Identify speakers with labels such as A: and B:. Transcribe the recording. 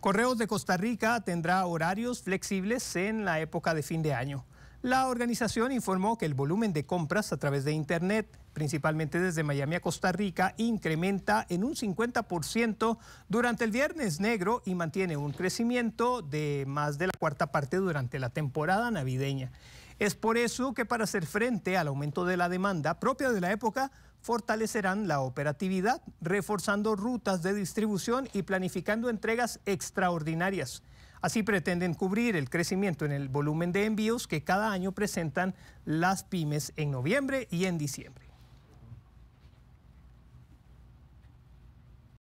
A: Correos de Costa Rica tendrá horarios flexibles en la época de fin de año. La organización informó que el volumen de compras a través de Internet, principalmente desde Miami a Costa Rica, incrementa en un 50% durante el Viernes Negro y mantiene un crecimiento de más de la cuarta parte durante la temporada navideña. Es por eso que para hacer frente al aumento de la demanda propia de la época, fortalecerán la operatividad, reforzando rutas de distribución y planificando entregas extraordinarias. Así pretenden cubrir el crecimiento en el volumen de envíos que cada año presentan las pymes en noviembre y en diciembre.